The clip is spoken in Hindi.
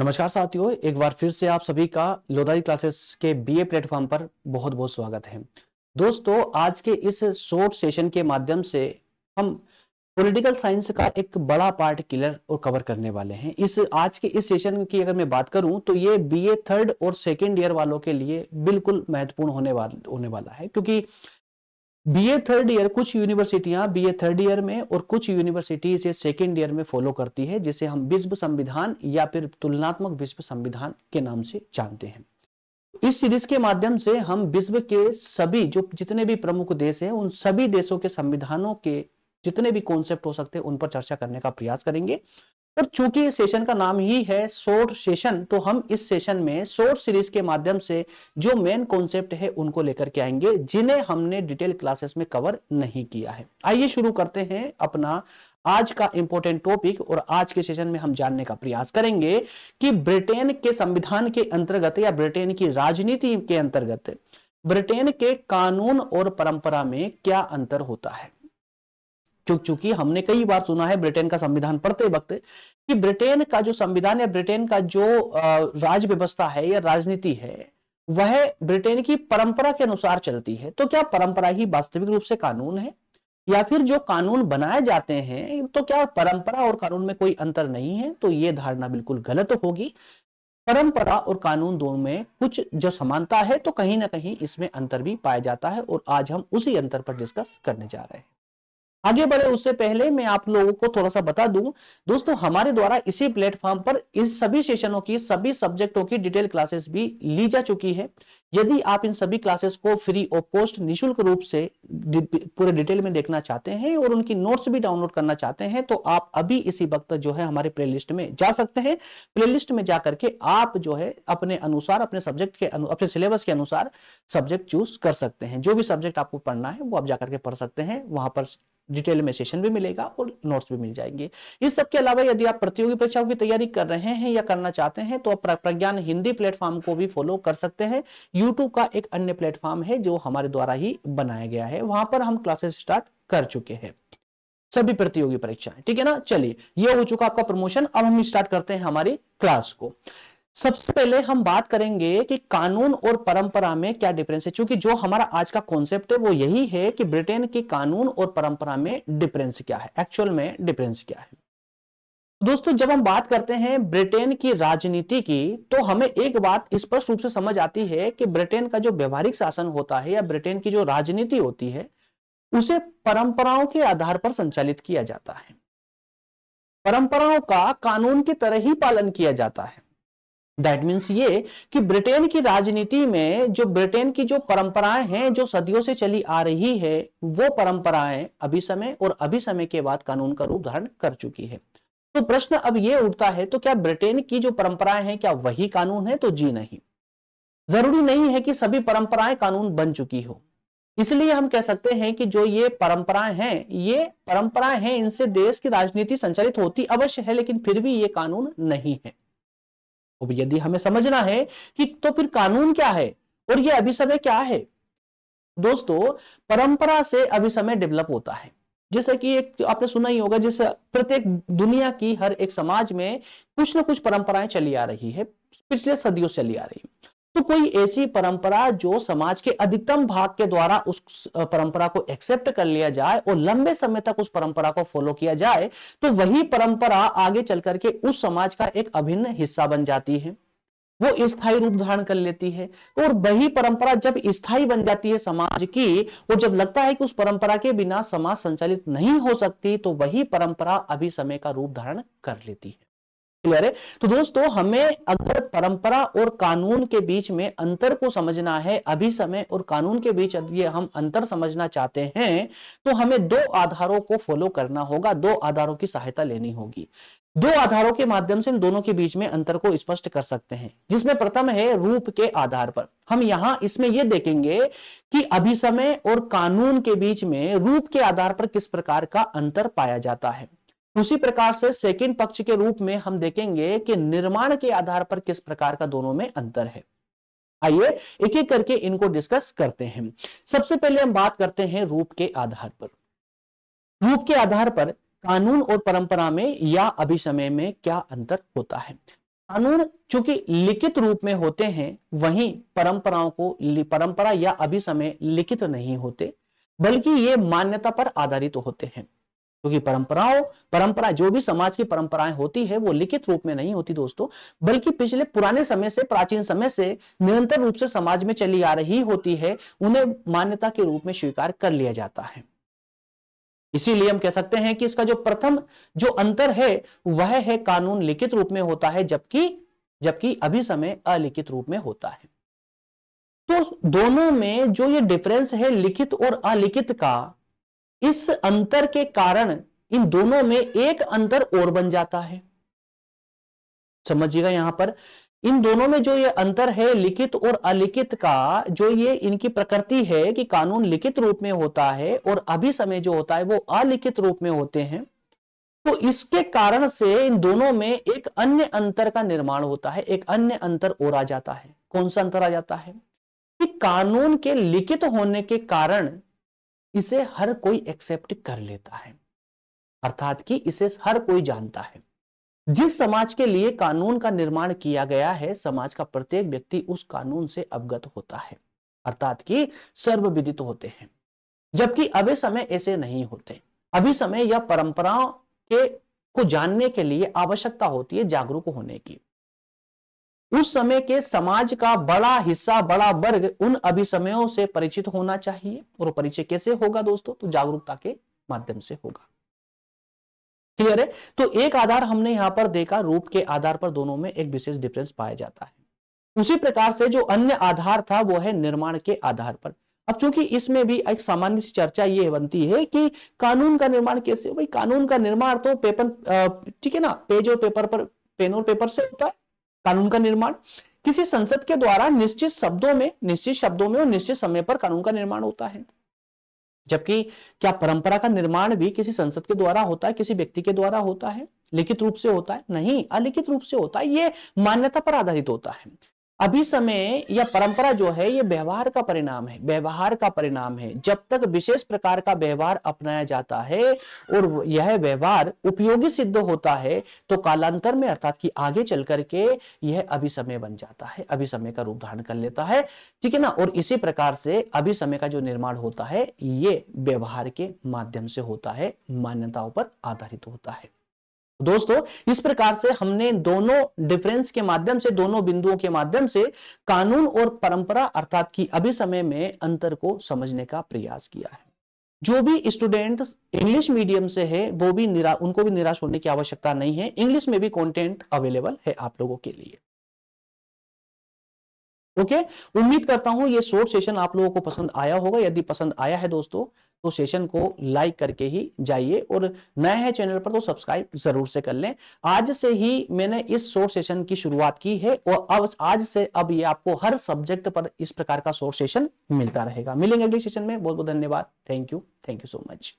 नमस्कार साथियों एक बार फिर से आप सभी का लोदारी क्लासेस के बीए प्लेटफॉर्म पर बहुत बहुत स्वागत है दोस्तों आज के इस शॉर्ट सेशन के माध्यम से हम पॉलिटिकल साइंस का एक बड़ा पार्ट क्लियर और कवर करने वाले हैं इस आज के इस सेशन की अगर मैं बात करूं तो ये बीए थर्ड और सेकेंड ईयर वालों के लिए बिल्कुल महत्वपूर्ण होने वाला होने वाला है क्योंकि बीए थर्ड ईयर कुछ यूनिवर्सिटियां बीए थर्ड ईयर में और कुछ यूनिवर्सिटी इसे सेकेंड ईयर में फॉलो करती है जिसे हम विश्व संविधान या फिर तुलनात्मक विश्व संविधान के नाम से जानते हैं इस सीरीज के माध्यम से हम विश्व के सभी जो जितने भी प्रमुख देश हैं उन सभी देशों के संविधानों के जितने भी कॉन्सेप्ट हो सकते हैं उन पर चर्चा करने का प्रयास करेंगे पर चूंकि इस सेशन का नाम ही है शोर्ट सेशन तो हम इस सेशन में शोर्ट सीरीज के माध्यम से जो मेन कॉन्सेप्ट है उनको लेकर के आएंगे जिन्हें हमने डिटेल क्लासेस में कवर नहीं किया है आइए शुरू करते हैं अपना आज का इंपॉर्टेंट टॉपिक और आज के सेशन में हम जानने का प्रयास करेंगे कि ब्रिटेन के संविधान के अंतर्गत या ब्रिटेन की राजनीति के अंतर्गत ब्रिटेन के कानून और परंपरा में क्या अंतर होता है क्यों चूंकि हमने कई बार सुना है ब्रिटेन का संविधान पढ़ते वक्त कि ब्रिटेन का जो संविधान या ब्रिटेन का जो राज व्यवस्था है या राजनीति है वह ब्रिटेन की परंपरा के अनुसार चलती है तो क्या परंपरा ही वास्तविक रूप से कानून है या फिर जो कानून बनाए जाते हैं तो क्या परंपरा और कानून में कोई अंतर नहीं है तो ये धारणा बिल्कुल गलत होगी परंपरा और कानून दोनों में कुछ जो समानता है तो कहीं ना कहीं इसमें अंतर भी पाया जाता है और आज हम उसी अंतर पर डिस्कस करने जा रहे हैं आगे बढ़े उससे पहले मैं आप लोगों को थोड़ा सा बता दूं दोस्तों हमारे द्वारा इसी प्लेटफॉर्म पर इस सभी सेशनों की सभी सब्जेक्टों की डिटेल क्लासेस भी ली जा चुकी है यदि आप इन सभी क्लासेस को फ्री और कॉस्ट निशुल्क रूप से पूरे डिटेल में देखना चाहते हैं और उनकी नोट्स भी डाउनलोड करना चाहते हैं तो आप अभी इसी वक्त जो है हमारे प्ले में जा सकते हैं प्ले में जाकर के आप जो है अपने अनुसार अपने सब्जेक्ट के अपने सिलेबस के अनुसार सब्जेक्ट चूज कर सकते हैं जो भी सब्जेक्ट आपको पढ़ना है वो आप जाकर के पढ़ सकते हैं वहां पर डिटेल में सेशन भी मिलेगा और नोट्स भी मिल जाएंगे इस सब के अलावा यदि आप प्रतियोगी परीक्षाओं की तैयारी कर रहे हैं या करना चाहते हैं तो आप प्रज्ञान हिंदी प्लेटफॉर्म को भी फॉलो कर सकते हैं यूट्यूब का एक अन्य प्लेटफॉर्म है जो हमारे द्वारा ही बनाया गया है वहां पर हम क्लासेस स्टार्ट कर चुके हैं सभी प्रतियोगी परीक्षाएं ठीक है ना चलिए ये हो चुका आपका प्रमोशन अब हम स्टार्ट करते हैं हमारी क्लास को सबसे पहले हम बात करेंगे कि कानून और परंपरा में क्या डिफरेंस है क्योंकि जो हमारा आज का कॉन्सेप्ट है वो यही है कि ब्रिटेन के कानून और परंपरा में डिफरेंस क्या है एक्चुअल में डिफरेंस क्या है दोस्तों जब हम बात करते हैं ब्रिटेन की राजनीति की तो हमें एक बात स्पष्ट रूप से समझ आती है कि ब्रिटेन का जो व्यवहारिक शासन होता है या ब्रिटेन की जो राजनीति होती है उसे परंपराओं के आधार पर संचालित किया जाता है परंपराओं का कानून की तरह ही पालन किया जाता है दैट मीन्स ये कि ब्रिटेन की राजनीति में जो ब्रिटेन की जो परंपराएं हैं जो सदियों से चली आ रही है वो परंपराएं अभी समय और अभी समय के बाद कानून का रूप धारण कर चुकी है तो प्रश्न अब ये उठता है तो क्या ब्रिटेन की जो परंपराएं हैं क्या वही कानून है तो जी नहीं जरूरी नहीं है कि सभी परंपराएं कानून बन चुकी हो इसलिए हम कह सकते हैं कि जो ये परंपराएं हैं ये परंपराएं हैं इनसे देश की राजनीति संचालित होती अवश्य है लेकिन फिर भी ये कानून नहीं है अब तो यदि हमें समझना है कि तो फिर कानून क्या है और ये अभिसमय क्या है दोस्तों परंपरा से अभिसमय डेवलप होता है जैसे कि एक तो आपने सुना ही होगा जैसे प्रत्येक दुनिया की हर एक समाज में कुछ ना कुछ परंपराएं चली आ रही है पिछले सदियों से चली आ रही है तो कोई ऐसी परंपरा जो समाज के अधिकतम भाग के द्वारा उस परंपरा को एक्सेप्ट कर लिया जाए और लंबे समय तक उस परंपरा को फॉलो किया जाए तो वही परंपरा आगे चल करके उस समाज का एक अभिन्न हिस्सा बन जाती है वो स्थायी रूप धारण कर लेती है तो और वही परंपरा जब स्थायी बन जाती है समाज की और जब लगता है कि उस परंपरा के बिना समाज संचालित नहीं हो सकती तो वही परंपरा अभी समय का रूप धारण कर लेती है क्लियर है तो दोस्तों हमें अगर परंपरा और कानून के बीच में अंतर को समझना है अभी समय और कानून के बीच ये हम अंतर समझना चाहते हैं तो हमें दो आधारों को फॉलो करना होगा दो आधारों की सहायता लेनी होगी दो आधारों के माध्यम से इन दोनों के बीच में अंतर को स्पष्ट कर सकते हैं जिसमें प्रथम है रूप के आधार पर हम यहां इसमें यह देखेंगे कि अभिसमय और कानून के बीच में रूप के आधार पर किस प्रकार का अंतर पाया जाता है उसी प्रकार से सेकेंड पक्ष के रूप में हम देखेंगे कि निर्माण के आधार पर किस प्रकार का दोनों में अंतर है आइए एक एक करके इनको डिस्कस करते हैं सबसे पहले हम बात करते हैं रूप के आधार पर रूप के आधार पर कानून और परंपरा में या अभिसमय में क्या अंतर होता है कानून चूंकि लिखित रूप में होते हैं वहीं परंपराओं को परंपरा या अभिसमय लिखित नहीं होते बल्कि ये मान्यता पर आधारित तो होते हैं क्योंकि परंपराओं परंपरा जो भी समाज की परंपराएं होती है वो लिखित रूप में नहीं होती दोस्तों बल्कि पिछले पुराने समय से प्राचीन समय से निरंतर रूप से समाज में चली आ रही होती है उन्हें मान्यता के रूप में स्वीकार कर लिया जाता है इसीलिए हम कह सकते हैं कि इसका जो प्रथम जो अंतर है वह है कानून लिखित रूप में होता है जबकि जबकि अभी समय अलिखित रूप में होता है तो दोनों में जो ये डिफरेंस है लिखित और अलिखित का इस अंतर के कारण इन दोनों में एक अंतर और बन जाता है समझिएगा यहां पर इन दोनों में जो ये अंतर है लिखित और अलिखित का जो ये इनकी प्रकृति है कि कानून लिखित रूप में होता है और अभी समय जो होता है वो अलिखित रूप में होते हैं तो इसके कारण से इन दोनों में एक अन्य अंतर का निर्माण होता है एक अन्य अंतर और आ जाता है कौन सा अंतर आ जाता है कि कानून के लिखित होने के कारण इसे हर कोई एक्सेप्ट कर लेता है अर्थात कि इसे हर कोई जानता है जिस समाज के लिए कानून का निर्माण किया गया है समाज का प्रत्येक व्यक्ति उस कानून से अवगत होता है अर्थात कि सर्वविदित होते हैं जबकि अभी समय ऐसे नहीं होते अभी समय यह परंपराओं के को जानने के लिए आवश्यकता होती है जागरूक होने की उस समय के समाज का बड़ा हिस्सा बड़ा वर्ग उन अभिसमयों से परिचित होना चाहिए और परिचय कैसे होगा दोस्तों तो जागरूकता के माध्यम से होगा क्लियर है तो एक आधार हमने यहां पर देखा रूप के आधार पर दोनों में एक विशेष डिफरेंस पाया जाता है उसी प्रकार से जो अन्य आधार था वो है निर्माण के आधार पर अब चूंकि इसमें भी एक सामान्य सी चर्चा ये बनती है कि कानून का निर्माण कैसे भाई कानून का निर्माण तो पेपर ठीक है ना पेज और पेपर पर पेन और पेपर से होता है कानून का निर्माण किसी संसद के द्वारा निश्चित शब्दों में निश्चित शब्दों में और निश्चित समय पर कानून का निर्माण होता है जबकि क्या परंपरा का निर्माण भी किसी संसद के द्वारा होता है किसी व्यक्ति के द्वारा होता है लिखित रूप से होता है नहीं अलिखित रूप से होता है ये मान्यता पर आधारित होता है अभी समय या परंपरा जो है ये व्यवहार का परिणाम है व्यवहार का परिणाम है जब तक विशेष प्रकार का व्यवहार अपनाया जाता है और यह व्यवहार उपयोगी सिद्ध होता है तो कालांतर में अर्थात कि आगे चल करके यह अभी समय बन जाता है अभी समय का रूप धारण कर लेता है ठीक है ना और इसी प्रकार से अभी समय का जो निर्माण होता है ये व्यवहार के माध्यम से होता है मान्यताओं पर आधारित होता है दोस्तों इस प्रकार से हमने दोनों डिफरेंस के माध्यम से दोनों बिंदुओं के माध्यम से कानून और परंपरा अर्थात की अभी समय में अंतर को समझने का प्रयास किया है जो भी स्टूडेंट इंग्लिश मीडियम से है वो भी निरा उनको भी निराश होने की आवश्यकता नहीं है इंग्लिश में भी कंटेंट अवेलेबल है आप लोगों के लिए ओके उम्मीद करता हूं ये शॉर्ट सेशन आप लोगों को पसंद आया होगा यदि पसंद आया है दोस्तों तो सेशन को लाइक करके ही जाइए और नए हैं चैनल पर तो सब्सक्राइब जरूर से कर लें आज से ही मैंने इस शॉर्ट सेशन की शुरुआत की है और अब आज से अब ये आपको हर सब्जेक्ट पर इस प्रकार का शॉर्ट सेशन मिलता रहेगा मिलेंगे अगले सेशन में बहुत बहुत धन्यवाद thank you thank you so much